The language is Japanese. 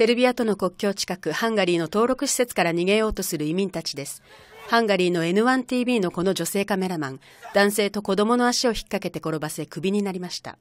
セルビアとの国境近くハンガリーの登録施設から逃げようとする移民たちです。ハンガリーの N1TV のこの女性カメラマン、男性と子供の足を引っ掛けて転ばせ首になりました。